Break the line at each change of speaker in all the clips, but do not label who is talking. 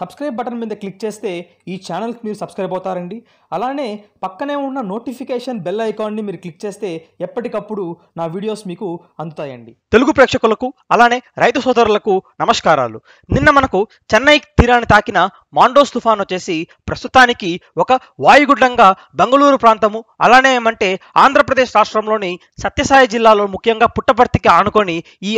subscribe button మీద click చేస్తే ఈ ఛానల్కి మీరు సబ్స్క్రైబ్ అవుతారండి అలానే పక్కనే ఉన్న నోటిఫికేషన్ బెల్ ఐకాన్ని మీరు క్లిక్ చేస్తే ఎప్పటికప్పుడు నా వీడియోస్ మీకు అందుతాయండి తెలుగు ప్రేక్షకులకు అలానే రైతు సోదరులకు నమస్కారాలు నిన్న మనకు చెన్నై తీరాన్ని తాకిన మాండోస్ తుఫాన్ వచ్చేసి ప్రస్తుతానికి ఒక వాయుగుడ్డంగా బెంగళూరు ప్రాంతము అలానే ఏమంటే ఆంధ్రప్రదేశ్ రాష్ట్రంలోని సత్యసాయి జిల్లాలో ముఖ్యంగా పుట్టపర్తికి ఆనుకొని ఈ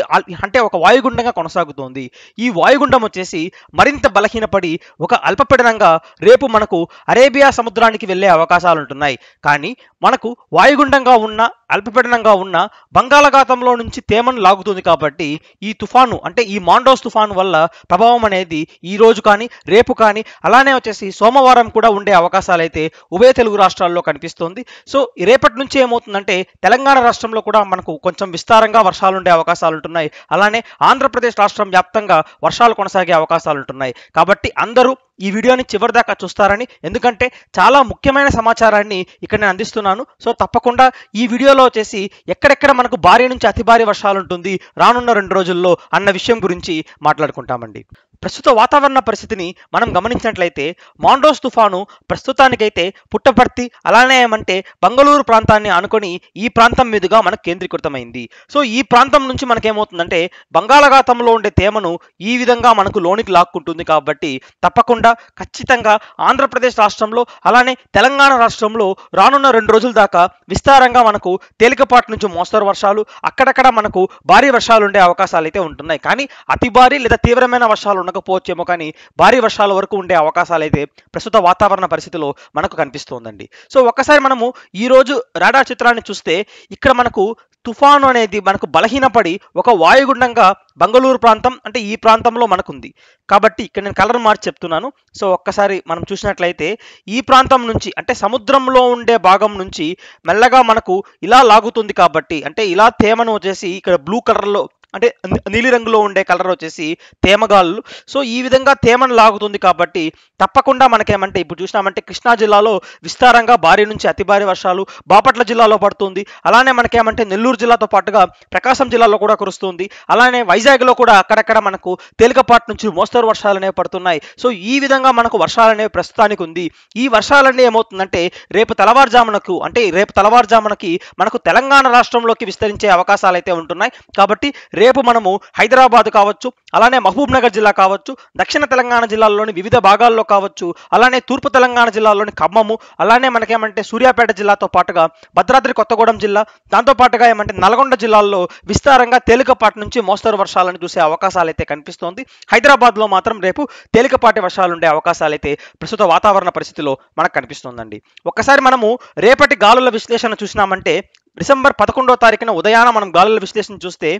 అంటే ఒక వాయుగుండంగా కొనసాగుతోంది ఈ వాయుగుండం వచ్చేసి మరింత బలహీన పడి ఒక అల్పపీడనంగా రేపు మనకు అరేబియా సముద్రానికి వెళ్లే అవకాశాలుంటున్నాయి కానీ మనకు వాయుగుండంగా ఉన్న అల్పపీడనంగా ఉన్న బంగాళాఖాతంలో నుంచి తేమను లాగుతుంది కాబట్టి ఈ తుఫాను అంటే ఈ మాండోస్ తుఫాను వల్ల ప్రభావం అనేది ఈ రోజు కానీ రేపు కానీ అలానే వచ్చేసి సోమవారం కూడా ఉండే అవకాశాలైతే ఉభయ తెలుగు రాష్ట్రాల్లో కనిపిస్తోంది సో రేపటి నుంచి ఏమవుతుందంటే తెలంగాణ రాష్ట్రంలో కూడా మనకు కొంచెం విస్తారంగా వర్షాలు ఉండే అవకాశాలు ఉంటున్నాయి అలానే ఆంధ్రప్రదేశ్ రాష్ట్రం వ్యాప్తంగా వర్షాలు కొనసాగే అవకాశాలు ఉంటున్నాయి కాబట్టి కాబట్టి అందరూ ఈ వీడియోని చివరి దాకా చూస్తారని ఎందుకంటే చాలా ముఖ్యమైన సమాచారాన్ని ఇక్కడ నేను అందిస్తున్నాను సో తప్పకుండా ఈ వీడియోలో వచ్చేసి ఎక్కడెక్కడ మనకు భారీ నుంచి అతి భారీ వర్షాలు ఉంటుంది రానున్న రెండు రోజుల్లో అన్న విషయం గురించి మాట్లాడుకుంటామండి ప్రస్తుత వాతావరణ పరిస్థితిని మనం గమనించినట్లయితే మాండోస్ తుఫాను ప్రస్తుతానికైతే పుట్టపర్తి అలానే ఏమంటే బెంగళూరు ప్రాంతాన్ని అనుకొని ఈ ప్రాంతం మీదుగా మనకు కేంద్రీకృతమైంది సో ఈ ప్రాంతం నుంచి మనకేమవుతుందంటే బంగాళాఘాతంలో ఉండే తేమను ఈ విధంగా మనకు లోనికి లాక్కుంటుంది కాబట్టి తప్పకుండా కాకుండా ఖచ్చితంగా ఆంధ్రప్రదేశ్ రాష్ట్రంలో అలానే తెలంగాణ రాష్ట్రంలో రానున్న రెండు రోజుల దాకా విస్తారంగా మనకు తేలికపాటి నుంచి మోస్తరు వర్షాలు అక్కడక్కడ మనకు భారీ వర్షాలు ఉండే అవకాశాలు అయితే ఉంటున్నాయి కానీ అతి భారీ లేదా తీవ్రమైన వర్షాలు ఉండకపోవచ్చేమో కానీ భారీ వర్షాల వరకు ఉండే అవకాశాలు అయితే ప్రస్తుత వాతావరణ పరిస్థితిలో మనకు కనిపిస్తోందండి సో ఒకసారి మనము ఈరోజు రాడార్ చిత్రాన్ని చూస్తే ఇక్కడ మనకు తుఫాను అనేది మనకు బలహీనపడి ఒక వాయుగుండంగా బంగళూరు ప్రాంతం అంటే ఈ ప్రాంతంలో మనకుంది కాబట్టి ఇక్కడ నేను కలర్ మార్చి చెప్తున్నాను సో ఒక్కసారి మనం చూసినట్లయితే ఈ ప్రాంతం నుంచి అంటే సముద్రంలో ఉండే భాగం నుంచి మెల్లగా మనకు ఇలా లాగుతుంది కాబట్టి అంటే ఇలా తేమను వచ్చేసి ఇక్కడ బ్లూ కలర్లో అంటే నీలిరంగులో ఉండే కలర్ వచ్చేసి తేమగాళ్ళు సో ఈ విధంగా తేమను లాగుతుంది కాబట్టి తప్పకుండా మనకేమంటే ఇప్పుడు చూసినామంటే కృష్ణా జిల్లాలో విస్తారంగా భారీ నుంచి అతి భారీ వర్షాలు బాపట్ల జిల్లాలో పడుతుంది అలానే మనకేమంటే నెల్లూరు జిల్లాతో పాటుగా ప్రకాశం జిల్లాలో కూడా కురుస్తుంది అలానే వైజాగ్లో కూడా అక్కడక్కడ మనకు తేలికపాటి నుంచి మోస్తరు వర్షాలు అనేవి పడుతున్నాయి సో ఈ విధంగా మనకు వర్షాలు అనేవి ప్రస్తుతానికి ఉంది ఈ వర్షాలన్నీ ఏమవుతుందంటే రేపు తెల్లవారుజామునకు అంటే రేపు తెల్లవారుజామునకి మనకు తెలంగాణ రాష్ట్రంలోకి విస్తరించే అవకాశాలు అయితే ఉంటున్నాయి కాబట్టి రేపు రేపు మనము హైదరాబాద్ కావచ్చు అలానే మహబూబ్ నగర్ జిల్లా కావచ్చు దక్షిణ తెలంగాణ జిల్లాలోని వివిధ భాగాల్లో కావచ్చు అలానే తూర్పు తెలంగాణ జిల్లాలోని ఖమ్మము అలానే మనకేమంటే సూర్యాపేట జిల్లాతో పాటుగా భద్రాద్రి కొత్తగూడెం జిల్లా దాంతోపాటుగా ఏమంటే నల్గొండ జిల్లాల్లో విస్తారంగా తేలికపాటి నుంచి మోస్తరు వర్షాలను చూసే అవకాశాలు అయితే కనిపిస్తోంది హైదరాబాద్లో మాత్రం రేపు తేలికపాటి వర్షాలు ఉండే అవకాశాలు అయితే ప్రస్తుత వాతావరణ పరిస్థితిలో మనకు కనిపిస్తోందండి ఒకసారి మనము రేపటి గాలుల విశ్లేషణ చూసినామంటే డిసెంబర్ పదకొండో తారీఖున ఉదయాన మనం గాలుల విశ్లేషణ చూస్తే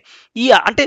ఈ అంటే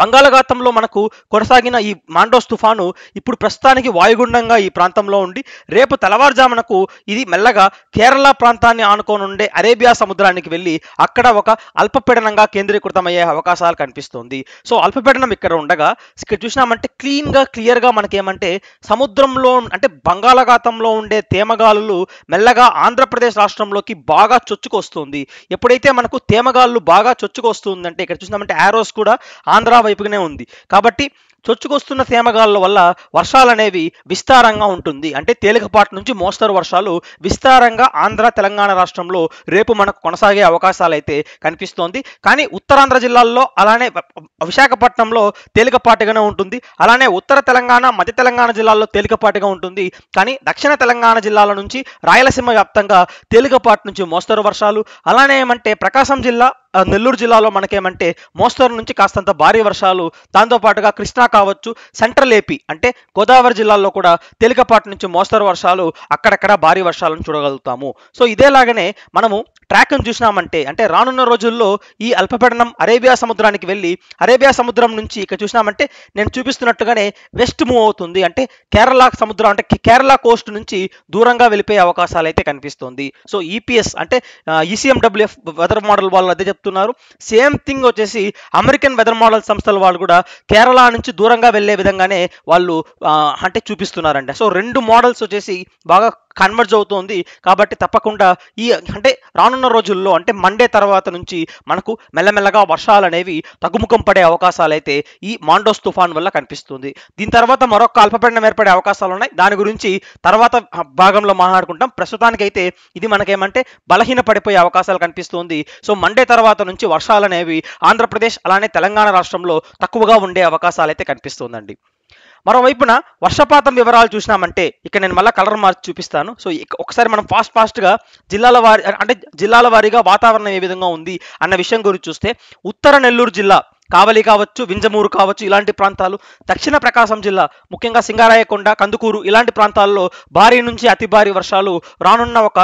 బంగాళాఖాతంలో మనకు కొనసాగిన ఈ మాండోస్ తుఫాను ఇప్పుడు ప్రస్తుతానికి వాయుగుండంగా ఈ ప్రాంతంలో ఉండి రేపు తెల్లవారుజామునకు ఇది మెల్లగా కేరళ ప్రాంతాన్ని ఆనుకోనుండే అరేబియా సముద్రానికి వెళ్ళి అక్కడ ఒక అల్పపీడనంగా కేంద్రీకృతమయ్యే అవకాశాలు కనిపిస్తుంది సో అల్పపీడనం ఇక్కడ ఉండగా ఇక్కడ చూసినామంటే క్లీన్గా క్లియర్గా మనకేమంటే సముద్రంలో అంటే బంగాళాఖాతంలో ఉండే తేమగాలులు మెల్లగా ఆంధ్రప్రదేశ్ రాష్ట్రంలోకి బాగా చొచ్చుకొస్తుంది ఎప్పుడైతే మనకు తేమగాలు బాగా చొచ్చుకొస్తుందంటే ఇక్కడ చూసినామంటే యారోస్ కూడా ఆంధ్ర వైపుగానే ఉంది కాబట్టి చొచ్చుకొస్తున్న సేమగాళ్ళ వల్ల వర్షాలు అనేవి విస్తారంగా ఉంటుంది అంటే తేలికపాటి నుంచి మోస్తరు వర్షాలు విస్తారంగా ఆంధ్ర తెలంగాణ రాష్ట్రంలో రేపు మనకు కొనసాగే అవకాశాలు అయితే కనిపిస్తోంది కానీ ఉత్తరాంధ్ర జిల్లాల్లో అలానే విశాఖపట్నంలో తేలికపాటిగానే ఉంటుంది అలానే ఉత్తర తెలంగాణ మధ్య తెలంగాణ జిల్లాల్లో తేలికపాటిగా ఉంటుంది కానీ దక్షిణ తెలంగాణ జిల్లాల నుంచి రాయలసీమ వ్యాప్తంగా తేలికపాటి నుంచి మోస్తరు వర్షాలు అలానే ఏమంటే ప్రకాశం జిల్లా నెల్లూరు జిల్లాలో మనకేమంటే మోస్తరు నుంచి కాస్తంత భారీ వర్షాలు దాంతోపాటుగా కృష్ణా కావచ్చు సెంట్రల్ ఏపీ అంటే గోదావరి జిల్లాలో కూడా తేలికపాటి నుంచి మోస్తరు వర్షాలు అక్కడక్కడ భారీ వర్షాలను చూడగలుగుతాము సో ఇదేలాగనే మనము ట్రాక్ను చూసినామంటే అంటే రానున్న రోజుల్లో ఈ అల్పపీడనం అరేబియా సముద్రానికి వెళ్ళి అరేబియా సముద్రం నుంచి ఇక్కడ చూసినామంటే నేను చూపిస్తున్నట్టుగానే వెస్ట్ మూవ్ అవుతుంది అంటే కేరళ సముద్రం అంటే కేరళ కోస్ట్ నుంచి దూరంగా వెళ్ళిపోయే అవకాశాలు అయితే కనిపిస్తుంది సో ఈపీఎస్ అంటే ఈసీఎండబ్ల్యూఎఫ్ వెదర్ మోడల్ వాళ్ళు అదే చెప్తున్నారు సేమ్ థింగ్ వచ్చేసి అమెరికన్ వెదర్ మోడల్ సంస్థల వాళ్ళు కూడా కేరళ నుంచి దూరంగా వెళ్ళే విధంగానే వాళ్ళు అంటే చూపిస్తున్నారంట సో రెండు మోడల్స్ వచ్చేసి బాగా కన్వర్జ్ అవుతోంది కాబట్టి తప్పకుండా ఈ అంటే రానున్న రోజుల్లో అంటే మండే తర్వాత నుంచి మనకు మెల్లమెల్లగా వర్షాలు అనేవి తగ్గుముఖం పడే అవకాశాలు అయితే ఈ మాండోస్ తుఫాన్ వల్ల కనిపిస్తుంది దీని తర్వాత మరొక అల్పపీడనం ఏర్పడే అవకాశాలు ఉన్నాయి దాని గురించి తర్వాత భాగంలో మాట్లాడుకుంటాం ప్రస్తుతానికైతే ఇది మనకేమంటే బలహీన పడిపోయే అవకాశాలు కనిపిస్తుంది సో మండే తర్వాత నుంచి వర్షాలు అనేవి ఆంధ్రప్రదేశ్ అలానే తెలంగాణ రాష్ట్రంలో తక్కువగా ఉండే అవకాశాలు అయితే కనిపిస్తుందండి మరోవైపున వర్షపాతం వివరాలు చూసినామంటే ఇక్కడ నేను మళ్ళీ కలర్ మార్చి చూపిస్తాను సో ఒకసారి మనం ఫాస్ట్ ఫాస్ట్గా జిల్లాల వారి అంటే జిల్లాల వారీగా వాతావరణం ఏ విధంగా ఉంది అన్న విషయం గురించి చూస్తే ఉత్తర నెల్లూరు జిల్లా కావలి కావచ్చు వింజమూరు కావచ్చు ఇలాంటి ప్రాంతాలు దక్షిణ ప్రకాశం జిల్లా ముఖ్యంగా సింగారాయకొండ కందుకూరు ఇలాంటి ప్రాంతాల్లో భారీ నుంచి అతి భారీ వర్షాలు రానున్న ఒక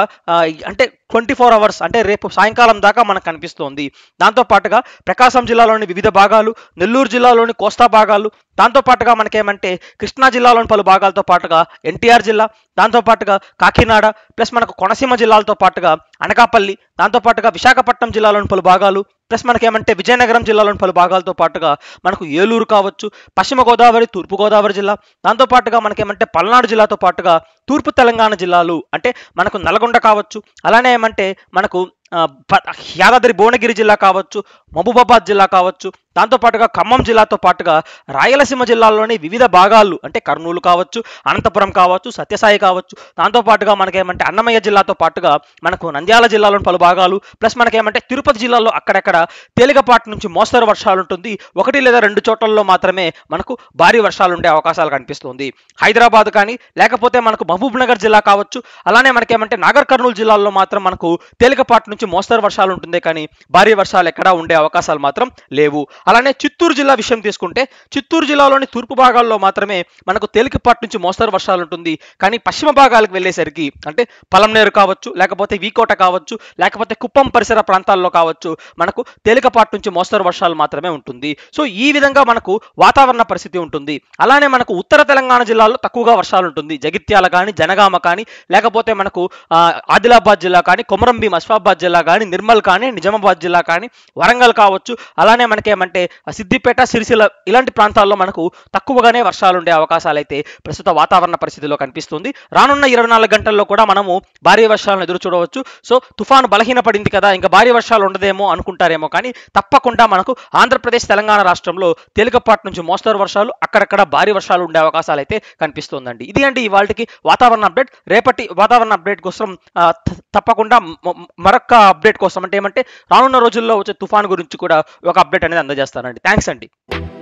అంటే ట్వంటీ ఫోర్ అవర్స్ అంటే రేపు సాయంకాలం దాకా మనకు కనిపిస్తోంది దాంతోపాటుగా ప్రకాశం జిల్లాలోని వివిధ భాగాలు నెల్లూరు జిల్లాలోని కోస్తా భాగాలు దాంతోపాటుగా మనకేమంటే కృష్ణా జిల్లాలోని పలు భాగాలతో పాటుగా ఎన్టీఆర్ జిల్లా దాంతోపాటుగా కాకినాడ ప్లస్ మనకు కోనసీమ జిల్లాలతో పాటుగా అనకాపల్లి దాంతోపాటుగా విశాఖపట్నం జిల్లాలోని పలు భాగాలు ప్లస్ మనకేమంటే విజయనగరం జిల్లాలోని పలు భాగాలతో పాటుగా మనకు ఏలూరు కావచ్చు పశ్చిమ గోదావరి తూర్పు గోదావరి జిల్లా దాంతోపాటుగా మనకేమంటే పల్నాడు జిల్లాతో పాటుగా తూర్పు తెలంగాణ జిల్లాలు అంటే మనకు నల్గొండ కావచ్చు అలానే ఏమంటే మనకు యాదాద్రి భువనగిరి జిల్లా కావచ్చు మహబూబాబాద్ జిల్లా కావచ్చు దాంతోపాటుగా ఖమ్మం జిల్లాతో పాటుగా రాయలసీమ జిల్లాలోని వివిధ భాగాలు అంటే కర్నూలు కావచ్చు అనంతపురం కావచ్చు సత్యసాయి కావచ్చు దాంతోపాటుగా మనకేమంటే అన్నమయ్య జిల్లాతో పాటుగా మనకు నంద్యాల జిల్లాలోని పలు భాగాలు ప్లస్ మనకేమంటే తిరుపతి జిల్లాలో అక్కడక్కడ తేలికపాటి నుంచి మోస్తరు వర్షాలు ఉంటుంది ఒకటి లేదా రెండు చోట్లలో మాత్రమే మనకు భారీ వర్షాలు ఉండే అవకాశాలు కనిపిస్తుంది హైదరాబాద్ కానీ లేకపోతే మనకు మహబూబ్ నగర్ జిల్లా కావచ్చు అలానే మనకేమంటే నాగర్ కర్నూలు జిల్లాలో మాత్రం మనకు తేలికపాటి నుంచి మోస్తరు వర్షాలు ఉంటుంది కానీ భారీ వర్షాలు ఎక్కడా ఉండే అవకాశాలు మాత్రం లేవు అలానే చిత్తూరు జిల్లా విషయం తీసుకుంటే చిత్తూరు జిల్లాలోని తూర్పు భాగాల్లో మాత్రమే మనకు తేలికపాటు నుంచి మోస్తరు వర్షాలు ఉంటుంది కానీ పశ్చిమ భాగాలకు వెళ్ళేసరికి అంటే పలంనేరు కావచ్చు లేకపోతే వీకోట కావచ్చు లేకపోతే కుప్పం పరిసర ప్రాంతాల్లో కావచ్చు మనకు తేలికపాటు నుంచి మోస్తరు వర్షాలు మాత్రమే ఉంటుంది సో ఈ విధంగా మనకు వాతావరణ పరిస్థితి ఉంటుంది అలానే మనకు ఉత్తర తెలంగాణ జిల్లాలో తక్కువగా వర్షాలు ఉంటుంది జగిత్యాల కానీ జనగామ కానీ లేకపోతే మనకు ఆదిలాబాద్ జిల్లా కానీ కొమరంబీ మస్ఫాబాద్ జిల్లా జిల్లా కానీ నిర్మల్ కానీ నిజామాబాద్ జిల్లా కానీ వరంగల్ కావచ్చు అలానే మనకేమంటే సిద్దిపేట సిరిసిల్ల ఇలాంటి ప్రాంతాల్లో మనకు తక్కువగానే వర్షాలు ఉండే అవకాశాలు అయితే ప్రస్తుత వాతావరణ పరిస్థితిలో కనిపిస్తుంది రానున్న ఇరవై నాలుగు గంటల్లో కూడా మనము భారీ వర్షాలను ఎదురు చూడవచ్చు సో తుఫాను బలహీనపడింది కదా ఇంకా భారీ వర్షాలు ఉండదేమో అనుకుంటారేమో కానీ తప్పకుండా మనకు ఆంధ్రప్రదేశ్ తెలంగాణ రాష్ట్రంలో తేలికపాటి నుంచి మోస్తరు వర్షాలు అక్కడక్కడ భారీ వర్షాలు ఉండే అవకాశాలు అయితే కనిపిస్తోందండి ఇది అండి ఇవాళకి వాతావరణ అప్డేట్ రేపటి వాతావరణ అప్డేట్ కోసం తప్పకుండా మరొక్క మరొక అప్డేట్ కోసం అంటే ఏమంటే రానున్న రోజుల్లో వచ్చే తుఫాన్ గురించి కూడా ఒక అప్డేట్ అనేది అందజేస్తానండి థ్యాంక్స్ అండి